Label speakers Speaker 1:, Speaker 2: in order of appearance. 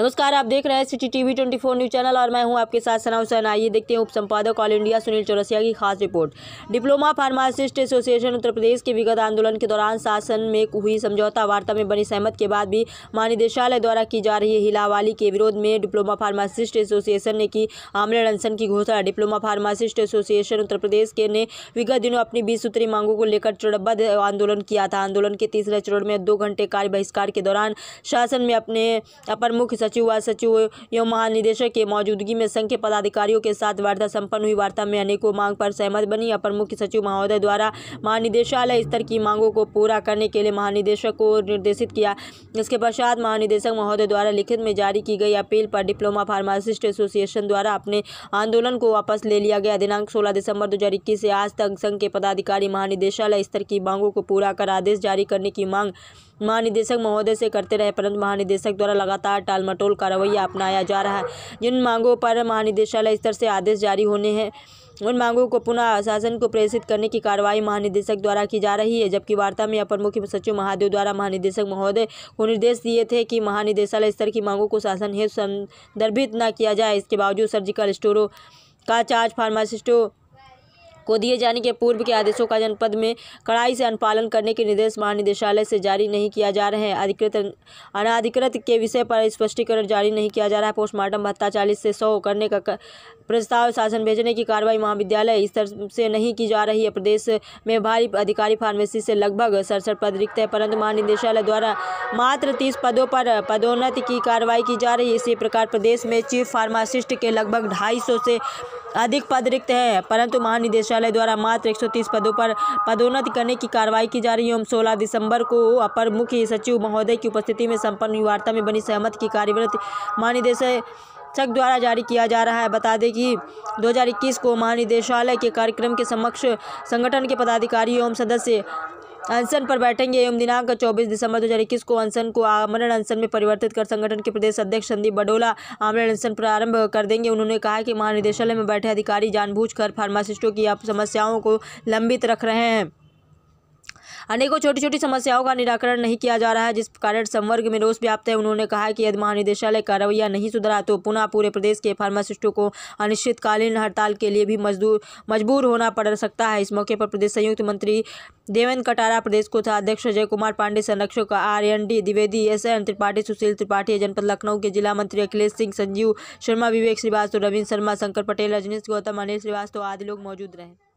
Speaker 1: नमस्कार आप देख रहे हैं सिटी टीवी 24 न्यूज चैनल और मैं हूं आपके साथ सना हुसैन आइए देखते हैं उप संपादक ऑल इंडिया सुनील चौरसिया की खास report diploma pharmacist association Uttar Pradesh के विगत आंदोलन के दौरान शासन में हुई समझौता वार्ता में बनी सहमत के बाद भी महानिदेशालय द्वारा की जा रही हिलावाली के विरोध में डिप्लोमा फार्मासिस्ट एसोसिएशन ने की आमले अनशन की घोषणा diploma pharmacist association Uttar Pradesh के ने विगत दिनों अपनी बीस सूत्री मांगों को लेकर चरणबद्ध आंदोलन किया था आंदोलन के तीसरे चरण में दो घंटे कार्य बहिष्कार के दौरान शासन में अपने अपर मुख्य सचिव व सचिव एवं महानिदेशक के मौजूदगी में संघ के पदाधिकारियों के साथ वार्ता संपन्न हुई वार्ता में अनेकों मांग पर सहमत बनी अपर मुख्य सचिव महोदय द्वारा महानिदेशालय स्तर की मांगों को पूरा करने के लिए महानिदेशक को निर्देशित किया इसके पश्चात महानिदेशक महोदय द्वारा लिखित में जारी की गई अपील पर डिप्लोमा फार्मासिस्ट एसोसिएशन द्वारा अपने आंदोलन को वापस ले लिया गया दिनांक सोलह दिसंबर दो से आज तक संघ के पदाधिकारी महानिदेशालय स्तर की मांगों को पूरा कर आदेश जारी करने की मांग महानिदेशक महोदय से करते रहे परंतु महानिदेशक द्वारा लगातार टालमट का रवैया अपनाया जा रहा है जिन मांगों पर महानिदेशालय स्तर से आदेश जारी होने हैं उन मांगों को पुनः आशासन को प्रेषित करने की कार्रवाई महानिदेशक द्वारा की जा रही है जबकि वार्ता में अपर मुख्य सचिव महादेव द्वारा महानिदेशक महोदय को निर्देश दिए थे कि महानिदेशालय स्तर की मांगों को शासन हेतु संदर्भित न किया जाए इसके बावजूद सर्जिकल स्टोरों का चार्ज फार्मासिस्टों को दिए जाने के पूर्व के आदेशों का जनपद में कड़ाई से अनुपालन करने के निर्देश महानिदेशालय से जारी नहीं किया जा रहे हैं अधिकृत अनाधिकृत के विषय पर स्पष्टीकरण जारी नहीं किया जा रहा है पोस्टमार्टम भत्ता चालीस से सौ करने का प्रस्ताव शासन भेजने की कार्रवाई महाविद्यालय स्तर से नहीं की जा रही है प्रदेश में भारी अधिकारी फार्मेसी से लगभग सड़सठ पद रिक्त है परंतु महानिदेशालय द्वारा मात्र तीस पदों पर पदोन्नति की कार्रवाई की जा रही है इसी प्रकार प्रदेश में चीफ फार्मासिस्ट के लगभग ढाई से अधिक पद रिक्त है परंतु महानिदेशालय द्वारा मात्र 130 पदों पर पदोन्नति करने की कार्रवाई की जा रही है सोलह दिसंबर को अपर मुख्य सचिव महोदय की उपस्थिति में संपन्न हुई वार्ता में बनी सहमति की कार्यवृत्त महानिदेशक द्वारा जारी किया जा रहा है बता दें कि 2021 को महानिदेशालय के कार्यक्रम के समक्ष संगठन के पदाधिकारी एवं सदस्य अनशन पर बैठेंगे एवं दिनांक चौबीस दिसंबर दो को अनशन को आमरण अनशन में परिवर्तित कर संगठन के प्रदेश अध्यक्ष संदीप बडोला आमरण अनशन प्रारंभ कर देंगे उन्होंने कहा कि महानिदेशालय में बैठे अधिकारी जानबूझकर फार्मासिस्टों की समस्याओं को लंबित रख रहे हैं अनेकों छोटी छोटी समस्याओं का निराकरण नहीं किया जा रहा है जिस कारण संवर्ग में रोष व्याप्त है उन्होंने कहा कि यदि महानिदेशालय का रवैया नहीं सुधरा तो पुनः पूरे प्रदेश के फार्मासिस्टों को अनिश्चितकालीन हड़ताल के लिए भी मजदूर मजबूर होना पड़ सकता है इस मौके पर प्रदेश संयुक्त मंत्री देवेंद्र कटारा प्रदेश को अध्यक्ष अजय कुमार पांडे संरक्षक R N D Dwivedi S N Tripathi Sushil Tripathi जनपद लखनऊ के जिला मंत्री अखिलेश सिंह संजीव शर्मा विवेक श्रीवास्तव रविंद्र शर्मा शंकर पटेल रजनीश गौतम अनिल श्रीवास्तव आदि लोग मौजूद रहे